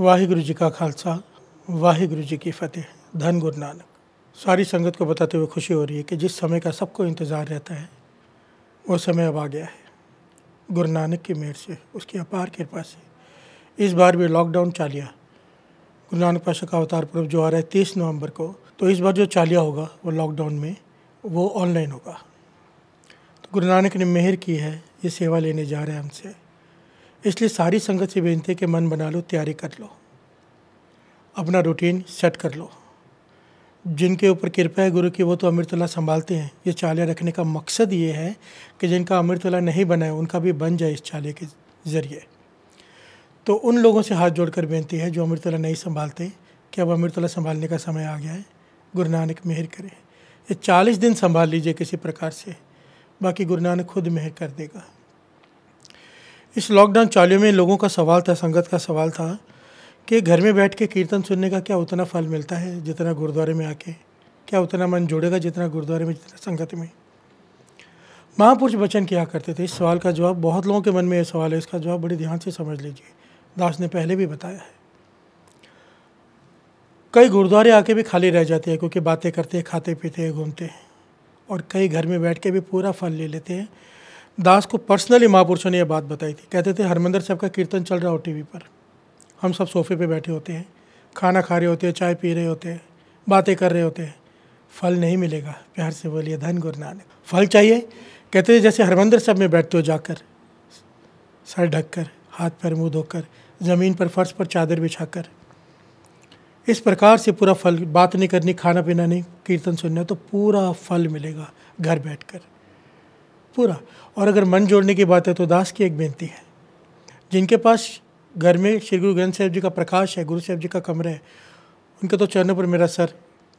वाहिगुरु जी का खालसा वाहिगुरु जी की फतेह धन गुरु नानक सारी संगत को बताते हुए खुशी हो रही है कि जिस समय का सबको इंतज़ार रहता है वो समय अब आ गया है गुरु नानक की मेहर से उसकी अपार कृपा से इस बार भी लॉकडाउन चालिया गुरु नानक पाशा का अवतार पर्व जो आ रहा है तीस नवंबर को तो इस बार जो चालिया होगा वो लॉकडाउन में वो ऑनलाइन होगा तो गुरु नानक ने मेहर की है ये सेवा लेने जा रहे हैं हमसे इसलिए सारी संगत से बेनती है कि मन बना लो तैयारी कर लो अपना रूटीन सेट कर लो जिनके ऊपर कृपा है गुरु की वो तो अमृतला संभालते हैं ये चाले रखने का मकसद ये है कि जिनका अमृतला नहीं बना है उनका भी बन जाए इस चाले के ज़रिए तो उन लोगों से हाथ जोड़कर बेनती है जो अमृतला नहीं संभालते कि अब अमृतला संभालने का समय आ गया है गुरु नानक मेहर करें ये चालीस दिन संभाल लीजिए किसी प्रकार से बाकी गुरु नानक खुद मेहर कर देगा इस लॉकडाउन चालू में लोगों का सवाल था संगत का सवाल था कि घर में बैठ के कीर्तन सुनने का क्या उतना फल मिलता है जितना गुरुद्वारे में आके क्या उतना मन जुड़ेगा जितना गुरुद्वारे में जितना संगत में महापुरुष वचन क्या करते थे इस सवाल का जवाब बहुत लोगों के मन में यह सवाल है इसका जवाब बड़े ध्यान से समझ लीजिए दास ने पहले भी बताया है कई गुरुद्वारे आके भी खाली रह जाते हैं क्योंकि बातें करते हैं खाते पीते हैं घूमते हैं और कई घर में बैठ के भी पूरा फल ले लेते हैं दास को पर्सनली महापुरुषों ने यह बात बताई थी कहते थे हरमंदर साहब का कीर्तन चल रहा हो टीवी पर हम सब सोफे पे बैठे होते हैं खाना खा रहे होते हैं चाय पी रहे होते हैं बातें कर रहे होते हैं फल नहीं मिलेगा प्यार से बोलिए धन गुरु नानक फल चाहिए कहते थे जैसे हरमंदर साहब में बैठते हो जाकर सर ढककर हाथ पैर मुँह धोकर ज़मीन पर फर्श पर चादर बिछाकर इस प्रकार से पूरा फल बात नहीं करनी खाना पीना नहीं कीर्तन सुनना तो पूरा फल मिलेगा घर बैठकर पूरा और अगर मन जोड़ने की बात है तो दास की एक बेनती है जिनके पास घर में श्री गुरु ग्रंथ साहब जी का प्रकाश है गुरु साहब जी का कमरा है उनके तो चरणों पर मेरा सर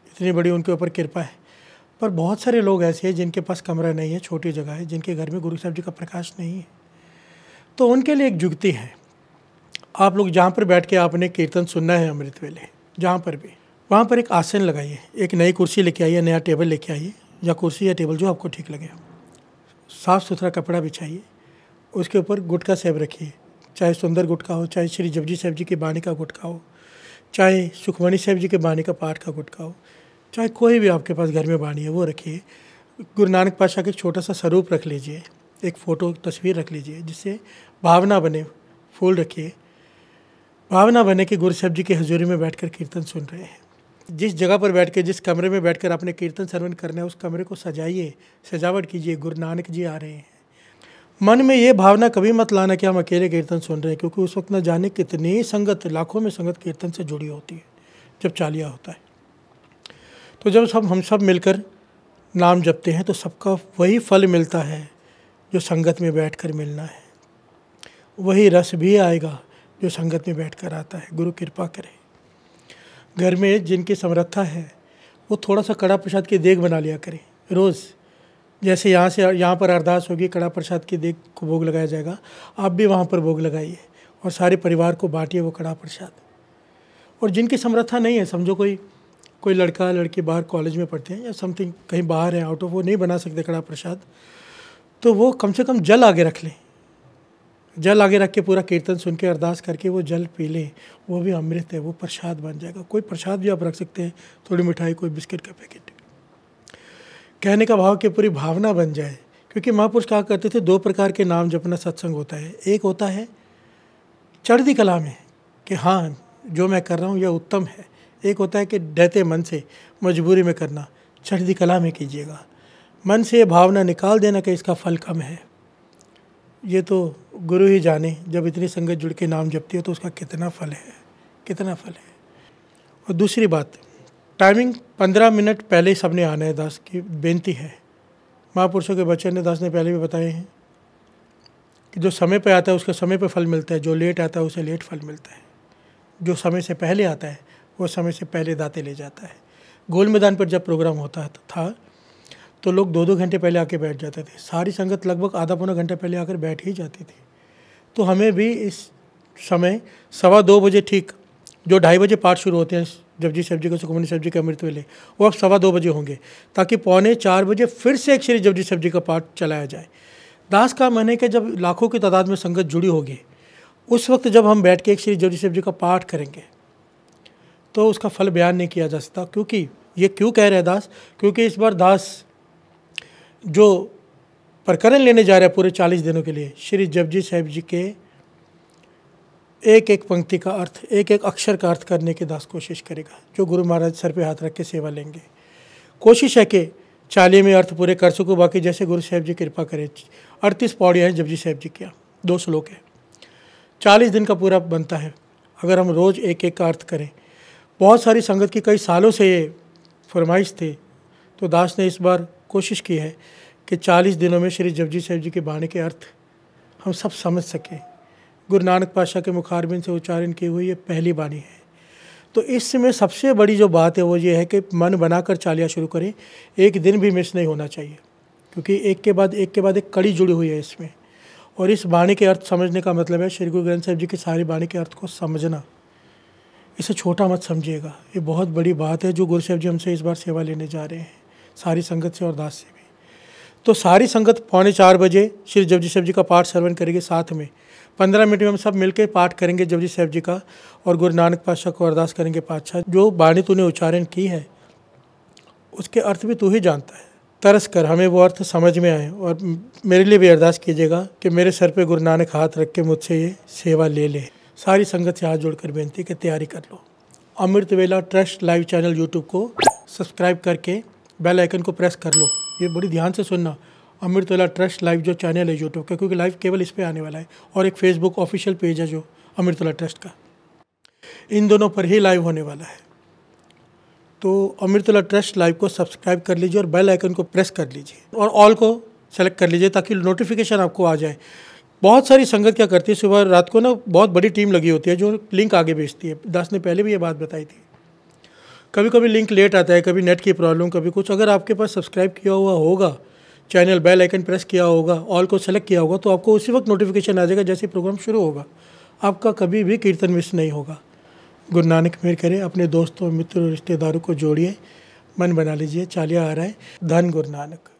इतनी बड़ी उनके ऊपर कृपा है पर बहुत सारे लोग ऐसे हैं जिनके पास कमरा नहीं है छोटी जगह है जिनके घर में गुरु साहब जी का प्रकाश नहीं है तो उनके लिए एक जुगती है आप लोग जहाँ पर बैठ के आपने कीर्तन सुनना है अमृत वेले जहाँ पर भी वहाँ पर एक आसन लगाइए एक नई कुर्सी लेके आइए नया टेबल लेके आइए या कुर्सी या टेबल जो आपको ठीक लगे साफ़ सुथरा कपड़ा बिछाइए उसके ऊपर गुटखा सेब रखिए चाहे सुंदर गुटखा हो चाहे श्री जपजी साहब जी की बाणी का गुटखा हो चाहे सुखमणी साहब जी के बाणी का पाठ का गुटखा हो चाहे कोई भी आपके पास घर में बाणी है वो रखिए गुरु नानक पाशाह का छोटा सा स्वरूप रख लीजिए एक फ़ोटो तस्वीर रख लीजिए जिससे भावना बने फूल रखिए भावना बने कि गुरु साहब जी की हजूरी में बैठकर कीर्तन सुन रहे हैं जिस जगह पर बैठ के जिस कमरे में बैठकर आपने कीर्तन सरवन करना है उस कमरे को सजाइए सजावट कीजिए गुरु नानक जी आ रहे हैं मन में ये भावना कभी मत लाना कि हम अकेले कीर्तन सुन रहे हैं क्योंकि उस वक्त न जाने कितनी संगत लाखों में संगत कीर्तन से जुड़ी होती है जब चालिया होता है तो जब सब हम सब मिलकर नाम जपते हैं तो सबका वही फल मिलता है जो संगत में बैठ कर मिलना है वही रस भी आएगा जो संगत में बैठ कर आता है गुरु कृपा करें घर में जिनकी समर्था है वो थोड़ा सा कड़ा प्रसाद की देख बना लिया करें रोज़ जैसे यहाँ से यहाँ पर अरदास होगी कड़ा प्रसाद की देख को भोग लगाया जाएगा आप भी वहाँ पर भोग लगाइए और सारे परिवार को बांटिए वो कड़ा प्रसाद और जिनकी समर्था नहीं है समझो कोई कोई लड़का लड़की बाहर कॉलेज में पढ़ते हैं या समथिंग कहीं बाहर है आउट ऑफ वो नहीं बना सकते कड़ा प्रसाद तो वो कम से कम जल आगे रख लें जल आगे रख के पूरा कीर्तन सुन के अरदास करके वो जल पी ले वो भी अमृत है वो प्रसाद बन जाएगा कोई प्रसाद भी आप रख सकते हैं थोड़ी मिठाई कोई बिस्किट का पैकेट कहने का भाव कि पूरी भावना बन जाए क्योंकि महापुरुष कहा करते थे दो प्रकार के नाम जपना सत्संग होता है एक होता है चढ़ती कला में कि हाँ जो मैं कर रहा हूँ यह उत्तम है एक होता है कि डहते मन से मजबूरी में करना चढ़ती कला में कीजिएगा मन से भावना निकाल देना कि इसका फल कम है ये तो गुरु ही जाने जब इतनी संगत जुड़ के नाम जपती है तो उसका कितना फल है कितना फल है और दूसरी बात टाइमिंग पंद्रह मिनट पहले ही सबने आना है दास की बेनती है महापुरुषों के बच्चे ने दास ने पहले भी बताए हैं कि जो समय पर आता है उसका समय पर फल मिलता है जो लेट आता है उसे लेट फल मिलता है जो समय से पहले आता है वो समय से पहले दाते ले जाता है गोल मैदान पर जब प्रोग्राम होता था तो लोग दो दो घंटे पहले आके बैठ जाते थे सारी संगत लगभग आधा पौना घंटे पहले आकर बैठ ही जाती थी तो हमें भी इस समय सवा दो बजे ठीक जो ढाई बजे पाठ शुरू होते हैं जपजी साहब जी को सुखमनी साहब जी के अमृत वेले वो अब सवा दो बजे होंगे ताकि पौने चार बजे फिर से एक श्री जपजी साहब जी का पाठ चलाया जाए दास का मन है कि जब लाखों की तादाद में संगत जुड़ी होगी उस वक्त जब हम बैठ के एक श्री जपजी साहब जी का पाठ करेंगे तो उसका फल बयान नहीं किया जा सकता क्योंकि ये क्यों कह रहे हैं दास क्योंकि इस बार दास जो और करण लेने जा रहे हैं पूरे चालीस दिनों के लिए श्री जपजी साहिब जी के एक एक पंक्ति का अर्थ एक एक अक्षर का अर्थ करने की दास कोशिश करेगा जो गुरु महाराज सर पे हाथ रख के सेवा लेंगे कोशिश है कि चालीस में अर्थ पूरे कर सकूँ बाकी जैसे गुरु साहब जी कृपा करें अड़तीस पौड़ियाँ हैं जपजी साहब जी क्या दो श्लोक है चालीस दिन का पूरा बनता है अगर हम रोज़ एक एक का अर्थ करें बहुत सारी संगत की कई सालों से ये फरमाइश थी तो दास ने इस बार कोशिश की है कि 40 दिनों में श्री जपजी साहिब जी के बाणी के अर्थ हम सब समझ सकें गुरु नानक पाशाह के मुखारबिन से उच्चारण की हुई ये पहली बाणी है तो इसमें सबसे बड़ी जो बात है वो ये है कि मन बनाकर चालिया शुरू करें एक दिन भी मिस नहीं होना चाहिए क्योंकि एक के बाद एक के बाद एक कड़ी जुड़ी हुई है इसमें और इस बाणी के अर्थ समझने का मतलब है श्री गुरु ग्रंथ साहिब जी की सारी बाणी के अर्थ को समझना इसे छोटा मत समझिएगा ये बहुत बड़ी बात है जो गुरु साहब जी हमसे इस बार सेवा लेने जा रहे हैं सारी संगत से और दास से भी तो सारी संगत पौने चार बजे श्री जपजी साहब जी का पाठ सर्वन करेगी साथ में पंद्रह मिनट में हम सब मिलकर पाठ करेंगे जपजी साहब जी का और गुरु नानक पातशाह को अरदास करेंगे पातशाह जो बाणी तूने उच्चारण की है उसके अर्थ भी तू ही जानता है तरस कर हमें वो अर्थ समझ में आए और मेरे लिए भी अरदास कीजिएगा कि मेरे सर पे गुरु नानक हाथ रख के मुझसे ये सेवा ले ले सारी संगत से हाथ जोड़कर बेनती कि तैयारी कर लो Amrit Vela trust live channel YouTube को सब्सक्राइब करके बेल आइकन को प्रेस कर लो ये बड़ी ध्यान से सुनना अमृतला ट्रस्ट लाइव जो चैनल है यूट्यूब का क्योंकि लाइव केवल इस पर आने वाला है और एक फेसबुक ऑफिशियल पेज है जो अमृतला ट्रस्ट का इन दोनों पर ही लाइव होने वाला है तो अमृतला ट्रस्ट लाइव को सब्सक्राइब कर लीजिए और बेल आइकन को प्रेस कर लीजिए और ऑल को सेलेक्ट कर लीजिए ताकि नोटिफिकेशन आपको आ जाए बहुत सारी संगत क्या करती है सुबह रात को ना बहुत बड़ी टीम लगी होती है जो लिंक आगे भेजती है दास ने पहले भी ये बात बताई थी कभी कभी लिंक लेट आता है कभी नेट की प्रॉब्लम कभी कुछ अगर आपके पास सब्सक्राइब किया हुआ होगा चैनल बेल आइकन प्रेस किया होगा ऑल को सेलेक्ट किया होगा तो आपको उसी वक्त नोटिफिकेशन आ जाएगा जैसे प्रोग्राम शुरू होगा आपका कभी भी कीर्तन मिस नहीं होगा गुरु नानक मेर करें अपने दोस्तों मित्रों रिश्तेदारों को जोड़िए मन बना लीजिए चालिया आ रहा है धन गुरु नानक